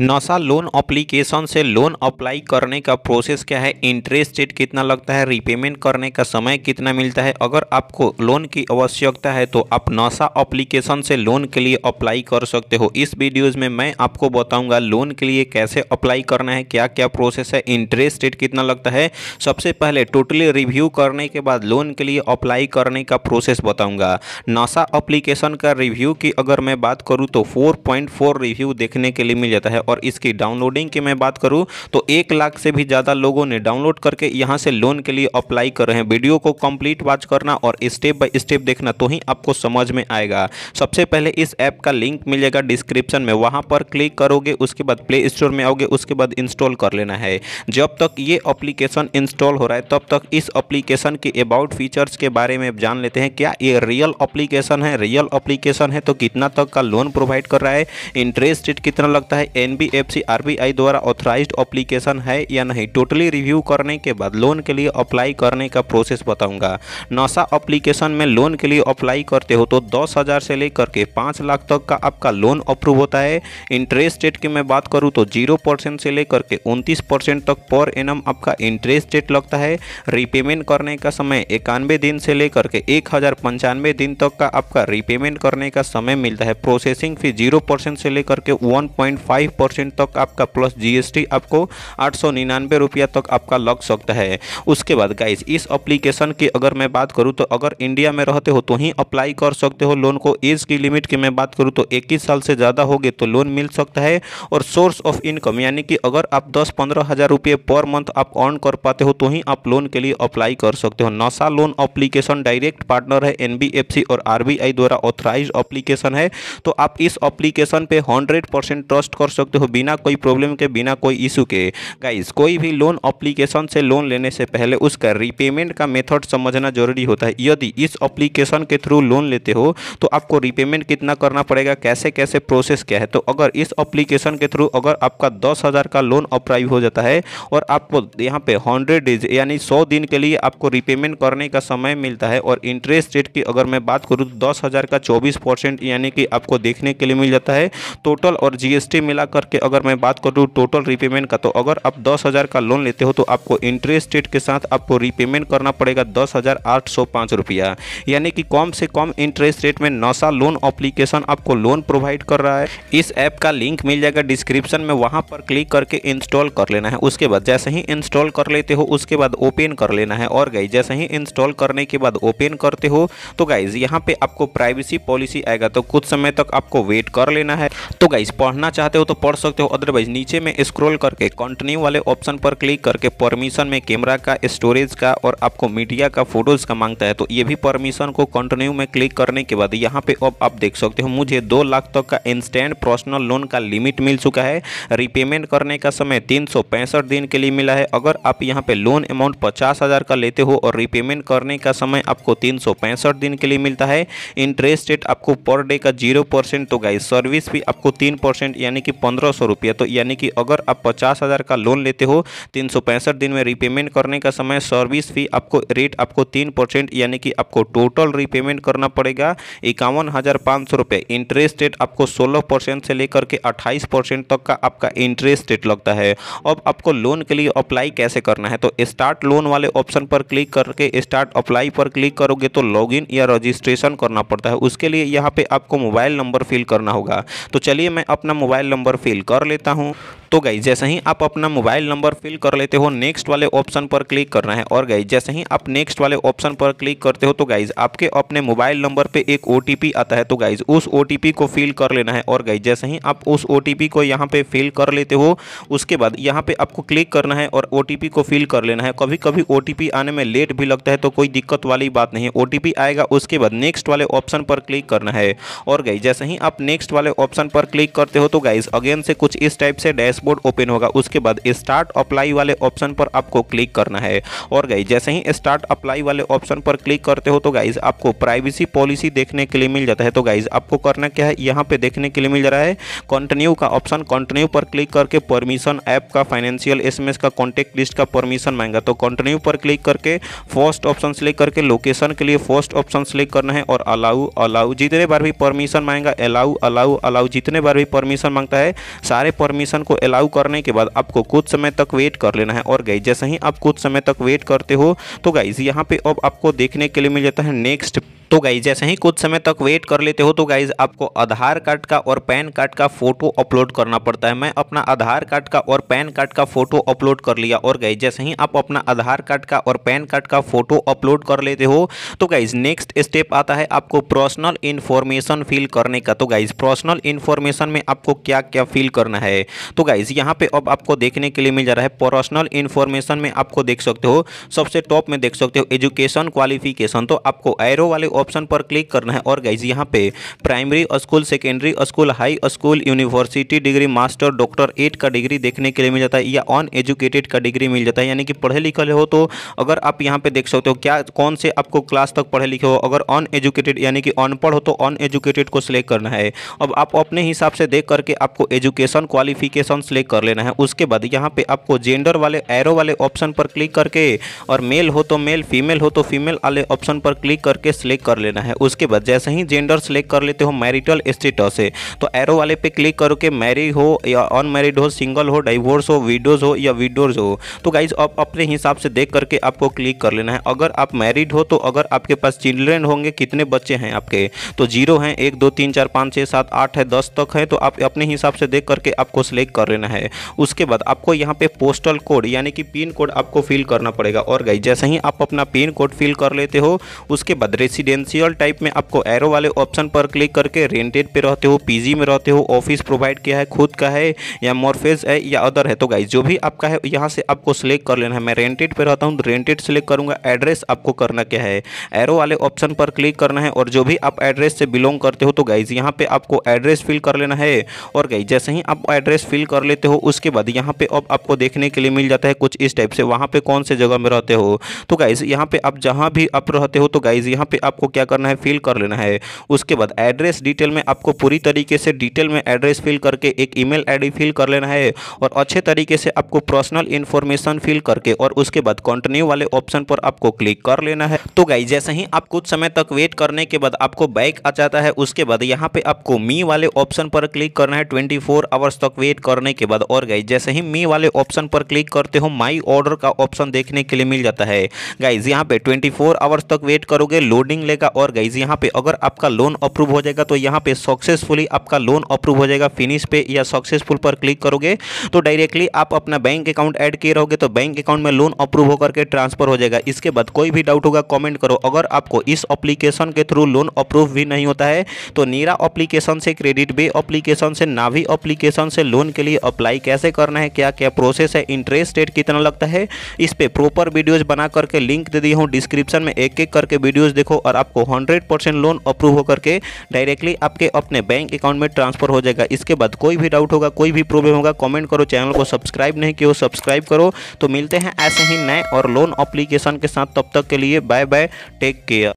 नशा loan application से loan apply करने का प्रोसेस क्या है इंटरेस्ट रेट कितना लगता है रिपेमेंट करने का समय कितना मिलता है अगर आपको लोन की आवश्यकता है तो आप नशा अप्लीकेशन से लोन के लिए अप्लाई कर सकते हो इस वीडियोज में मैं आपको बताऊंगा लोन के लिए कैसे अप्लाई करना है क्या क्या प्रोसेस है इंटरेस्ट रेट कितना लगता है सबसे पहले टोटली रिव्यू करने के बाद लोन के लिए अप्लाई करने का प्रोसेस बताऊँगा नशा अप्लीकेशन का रिव्यू की अगर मैं बात करूँ तो फोर रिव्यू देखने के लिए मिल जाता है और इसकी डाउनलोडिंग की मैं बात करूँ तो एक लाख से भी ज़्यादा लोगों ने डाउनलोड करके यहाँ से लोन के लिए अप्लाई कर रहे हैं वीडियो को कंप्लीट वॉच करना और स्टेप बाय स्टेप देखना तो ही आपको समझ में आएगा सबसे पहले इस ऐप का लिंक मिलेगा डिस्क्रिप्शन में वहाँ पर क्लिक करोगे उसके बाद प्ले स्टोर में आओगे उसके बाद इंस्टॉल कर लेना है जब तक ये अप्लीकेशन इंस्टॉल हो रहा है तब तक इस अप्लीकेशन के अबाउट फीचर्स के बारे में जान लेते हैं क्या ये रियल अप्लीकेशन है रियल अप्लीकेशन है तो कितना तक का लोन प्रोवाइड कर रहा है इंटरेस्ट रेट कितना लगता है एन एनबीएफसी आरबीआई द्वारा ऑथराइज्ड एप्लीकेशन है या नहीं टोटली रिव्यू करने के बाद लोन के लिए अप्लाई करने का प्रोसेस बताऊंगा नशा एप्लीकेशन में लोन के लिए अप्लाई करते हो तो दस हज़ार से लेकर के पाँच लाख तक का आपका लोन अप्रूव होता है इंटरेस्ट रेट की मैं बात करूँ तो जीरो परसेंट से लेकर के उनतीस परसेंट तक पर एनम आपका इंटरेस्ट रेट लगता है रिपेमेंट करने का समय इक्यानवे दिन से लेकर के एक हज़ार पंचानवे दिन तक का आपका रिपेमेंट करने का समय मिलता है प्रोसेसिंग फी जीरो परसेंट से लेकर के वन पॉइंट फाइव परसेंट तक आपका प्लस जीएसटी आपको आठ सौ निन्यानवे रुपया तक आपका लग सकता है उसके बाद गाइस इस अप्लीकेशन की अगर मैं बात करूँ तो अगर इंडिया में रहते हो तो ही अप्लाई कर सकते हो लोन को एज की लिमिट की मैं बात करूँ तो इक्कीस साल से ज़्यादा होगी तो लोन मिल सकता है और सोर्स ऑफ इनकम यानी कि अगर आप दस पंद्रह हज़ार रुपये पर मंथ आप अर्न कर पाते हो तो ही आप लोन के लिए अप्लाई कर सकते हो नशा लोन अप्लीकेशन डायरेक्ट पार्टनर है एन और आर द्वारा ऑथराइज अप्लीकेशन है तो आप इस अप्लीकेशन पर हंड्रेड ट्रस्ट कर सकते सकते हो बिना कोई प्रॉब्लम के बिना कोई इशू के गाइस कोई भी लोन अप्लीकेशन से लोन लेने से पहले उसका रिपेमेंट का मेथड समझना जरूरी होता है यदि इस अप्लीकेशन के थ्रू लोन लेते हो तो आपको रिपेमेंट कितना करना पड़ेगा कैसे कैसे प्रोसेस क्या है तो अगर इस अप्लीकेशन के थ्रू अगर आपका दस हज़ार का लोन अप्राइव हो जाता है और आपको यहाँ पे हंड्रेड डेज यानी सौ दिन के लिए आपको रिपेमेंट करने का समय मिलता है और इंटरेस्ट रेट की अगर मैं बात करूँ तो दस हज़ार का चौबीस परसेंट यानी कि आपको देखने के लिए मिल जाता है टोटल और जीएसटी मिलाकर करके अगर मैं बात करूँ टोटल रिपेमेंट का तो अगर आप दस हज़ार का लोन लेते हो तो आपको इंटरेस्ट रेट के साथ आपको रिपेमेंट करना पड़ेगा दस हज़ार आठ सौ पाँच रुपया यानी कि कम से कम इंटरेस्ट रेट में नशा लोन अप्लीकेशन आपको लोन प्रोवाइड कर रहा है इस ऐप का लिंक मिल जाएगा डिस्क्रिप्शन में वहाँ पर क्लिक करके इंस्टॉल कर लेना है उसके बाद जैसे ही इंस्टॉल कर लेते हो उसके बाद ओपन कर लेना है और गाइज जैसे ही इंस्टॉल करने के बाद ओपन करते हो तो गाइज यहाँ पे आपको प्राइवेसी पॉलिसी आएगा तो कुछ समय तक आपको वेट कर लेना है तो गाइज पढ़ना चाहते हो तो पढ़ सकते हो अदरवाइज नीचे में स्क्रॉल करके कंटिन्यू वाले ऑप्शन पर क्लिक करके परमिशन में कैमरा का स्टोरेज का और आपको मीडिया का फोटोज़ का मांगता है तो ये भी परमिशन को कंटिन्यू में क्लिक करने के बाद यहाँ पे अब आप देख सकते हो मुझे दो लाख तक का इंस्टेंट पर्सनल लोन का लिमिट मिल चुका है रिपेमेंट करने का समय तीन दिन के लिए मिला है अगर आप यहाँ पे लोन अमाउंट पचास का लेते हो और रिपेमेंट करने का समय आपको तीन दिन के लिए मिलता है इंटरेस्ट रेट आपको पर डे का जीरो तो गाइस सर्विस भी आपको तीन यानी कि पंद्रह सौ रुपया तो यानी कि अगर आप पचास हज़ार का लोन लेते हो तीन सौ पैंसठ दिन में रीपेमेंट करने का समय सर्विस फी आपको रेट आपको तीन परसेंट यानी कि आपको टोटल रीपेमेंट करना पड़ेगा इक्यावन हज़ार पाँच सौ रुपये इंटरेस्ट रेट आपको सोलह परसेंट से लेकर के अट्ठाईस परसेंट तक का आपका इंटरेस्ट रेट लगता है अब आपको लोन के लिए अप्लाई कैसे करना है तो स्टार्ट लोन वाले ऑप्शन पर क्लिक करके स्टार्ट अप्लाई पर क्लिक करोगे तो लॉगिन या रजिस्ट्रेशन करना पड़ता है उसके लिए यहाँ पर आपको मोबाइल नंबर फिल करना होगा तो चलिए मैं अपना मोबाइल नंबर पिल कर लेता हूँ तो गई जैसे ही आप अपना मोबाइल नंबर फिल कर लेते हो नेक्स्ट वाले ऑप्शन पर क्लिक करना है और गई जैसे ही आप नेक्स्ट वाले ऑप्शन पर क्लिक करते हो तो गाइज आपके अपने मोबाइल नंबर पर एक ओ आता है तो गाइज उस ओ को फिल कर लेना है और गई जैसे ही आप उस ओ को यहाँ पे फिल कर लेते हो उसके बाद यहाँ पर आपको क्लिक करना है और ओ को फिल कर लेना है कभी कभी ओ आने में लेट भी लगता है तो कोई दिक्कत वाली बात नहीं है ओ आएगा उसके बाद नेक्स्ट वाले ऑप्शन पर क्लिक करना है और गई जैसे ही आप नेक्स्ट वाले ऑप्शन पर क्लिक करते हो तो गाइज अगेन से कुछ इस टाइप से डैश डैशबोर्ड ओपन होगा उसके बाद स्टार्ट अप्लाई वाले ऑप्शन पर आपको क्लिक करना है और गाइज जैसे ही स्टार्ट अप्लाई वाले ऑप्शन पर क्लिक करते हो तो गाइज आपको प्राइवेसी पॉलिसी देखने के लिए मिल जाता है तो गाइज आपको करना क्या है यहाँ पे देखने के लिए मिल रहा है कंटिन्यू का ऑप्शन कंटिन्यू पर क्लिक करके परमिशन ऐप का फाइनेंशियल एसएमएस का कॉन्टेक्ट लिस्ट का परमिशन मांगा तो कंटिन्यू पर क्लिक करके फर्स्ट ऑप्शन सेलेक्ट करके लोकेशन के लिए फर्स्ट ऑप्शन सेलेक्ट करना है और अलाउ अलाउ जितने बार भी परमिशन मांगेगा अलाउ अलाउ अलाउ जितने बार भी परमिशन मांगता है सारे परमिशन को अलाउ करने के बाद आपको कुछ समय तक वेट कर लेना है और गाइज जैसे ही आप कुछ समय तक वेट करते हो तो गाइज यहाँ पे अब आपको देखने के लिए मिल जाता है नेक्स्ट तो गाइज जैसे ही कुछ समय तक वेट कर लेते हो तो गाइज आपको आधार कार्ड का और पैन कार्ड का फोटो अपलोड करना पड़ता है मैं अपना आधार कार्ड का और पैन कार्ड का फोटो अपलोड कर लिया और गाइज जैसे ही आप अपना आधार कार्ड का और पैन कार्ड का फोटो अपलोड कर लेते हो तो गाइज नेक्स्ट स्टेप आता है आपको पर्सनल इन्फॉर्मेशन फिल करने का तो गाइज पर्सनल इन्फॉर्मेशन में आपको क्या क्या फिल करना है तो गाइज यहाँ पे अब आपको देखने के लिए मिल जा रहा है पर्सनल इन्फॉर्मेशन में आपको देख सकते हो सबसे टॉप में देख सकते हो एजुकेशन क्वालिफिकेशन तो आपको एरो वाले ऑप्शन पर क्लिक करना है और गाइज यहाँ पे primary school secondary school high school university degree master doctor etc का डिग्री देखने के लिए मिल जाता है या अन एजुकेटेड का डिग्री मिल जाता है यानी कि पढ़े लिखे हो तो अगर आप यहाँ पे देख सकते हो क्या कौन से आपको क्लास तक पढ़े लिखे हो अगर अन एजुकेटेड यानी कि अनपढ़ हो तो अन एजुकेटेड को सिलेक्ट करना है अब आप अपने हिसाब से देख करके आपको एजुकेशन क्वालिफिकेशन सिलेक्ट कर लेना है उसके बाद यहाँ पे आपको जेंडर वाले एरो वाले ऑप्शन पर क्लिक करके और मेल हो तो मेल फीमेल हो तो फीमेल वाले ऑप्शन पर क्लिक करके सिलेक्ट कर लेना है उसके बाद जैसे ही जेंडर सेलेक्ट कर लेते हो मैरिटल स्टेटस है तो एरो वाले पे क्लिक करके मैरिड हो या अनमैरिड हो सिंगल हो डाइवोर्स हो विडोज हो या विडोज हो तो गाइज आप अपने हिसाब से देख करके आपको क्लिक कर लेना है अगर आप मैरिड हो तो अगर आपके पास चिल्ड्रेन होंगे कितने बच्चे हैं आपके तो जीरो हैं एक दो तीन चार पाँच छः सात आठ है दस तक है तो आप अपने हिसाब से देख करके आपको सेलेक्ट कर लेना है उसके बाद आपको यहाँ पे पोस्टल कोड यानी कि पिन कोड आपको फिल करना पड़ेगा और गाइज जैसे ही आप अपना पिन कोड फिल कर लेते हो उसके बाद रेसिडेंस रेजिडेंशियल टाइप में आपको एरो वाले ऑप्शन पर क्लिक करके रेंटेड पे रहते हो पीजी में रहते हो ऑफिस प्रोवाइड किया है खुद का है या मॉर्फेज है या अदर है तो गाइज जो भी आपका है यहाँ से आपको सिलेक्ट कर लेना है मैं रेंटेड पे रहता हूँ रेंटेड तो सेलेक्ट करूँगा एड्रेस आपको करना क्या है एरो वाले ऑप्शन पर क्लिक करना है और जो भी आप एड्रेस से बिलोंग करते हो तो गाइज यहाँ पर आपको एड्रेस फिल कर लेना है और गाइज जैसे ही आप एड्रेस फिल कर लेते हो उसके बाद यहाँ पर अब आपको देखने के लिए मिल जाता है कुछ इस टाइप से वहाँ पर कौन से जगह में रहते हो तो गाइज यहाँ पर आप जहाँ भी आप रहते हो तो गाइज यहाँ पर आपको क्या करना है फिल कर लेना है उसके बाद एड्रेस डिटेल में आपको पूरी तरीके से डिटेल में एड्रेस फिल करके एक ईमेल आईडी फिल कर लेना है और अच्छे तरीके से आपको पर्सनल इन्फॉर्मेशन फिल करके और उसके बाद कंटिन्यू वाले ऑप्शन पर आपको क्लिक कर लेना है तो गाई जैसे ही आप कुछ समय तक वेट करने के बाद आपको बैक आ जाता है उसके बाद यहाँ पे आपको मी वाले ऑप्शन पर क्लिक करना है ट्वेंटी फोर आवर्स तक वेट करने के बाद और गाई जैसे ही मी वाले ऑप्शन पर क्लिक करते हो माई ऑर्डर का ऑप्शन देखने के लिए मिल जाता है गाइज यहाँ पे ट्वेंटी फोर आवर्स तक वेट करोगे लोडिंग लेगा जाएगा और गाइज यहाँ पे अगर आपका लोन अप्रूव हो जाएगा तो यहाँ पे सक्सेसफुली आपका लोन अप्रूव हो जाएगा फिनिश पे या सक्सेसफुल पर क्लिक करोगे तो डायरेक्टली आप अपना बैंक अकाउंट ऐड किए रहोगे तो बैंक अकाउंट में लोन अप्रूव होकर के ट्रांसफर हो जाएगा इसके बाद कोई भी डाउट होगा कॉमेंट करो अगर आपको इस अप्लीकेशन के थ्रू लोन अप्रूव भी नहीं होता है तो नीरा अप्लीकेशन से क्रेडिट बे अप्लीकेशन से नावी अप्लीकेशन से लोन के लिए अप्लाई कैसे करना है क्या क्या प्रोसेस है इंटरेस्ट रेट कितना लगता है इस पर प्रॉपर वीडियोज़ बना करके लिंक दे दी हूँ डिस्क्रिप्शन में एक एक करके वीडियोज़ देखो और आप आपको 100 परसेंट लोन अप्रूव होकर के डायरेक्टली आपके अपने बैंक अकाउंट में ट्रांसफर हो जाएगा इसके बाद कोई भी डाउट होगा कोई भी प्रॉब्लम होगा कॉमेंट करो चैनल को सब्सक्राइब नहीं किया सब्सक्राइब करो तो मिलते हैं ऐसे ही नए और लोन अप्लीकेशन के साथ तब तक के लिए बाय बाय टेक केयर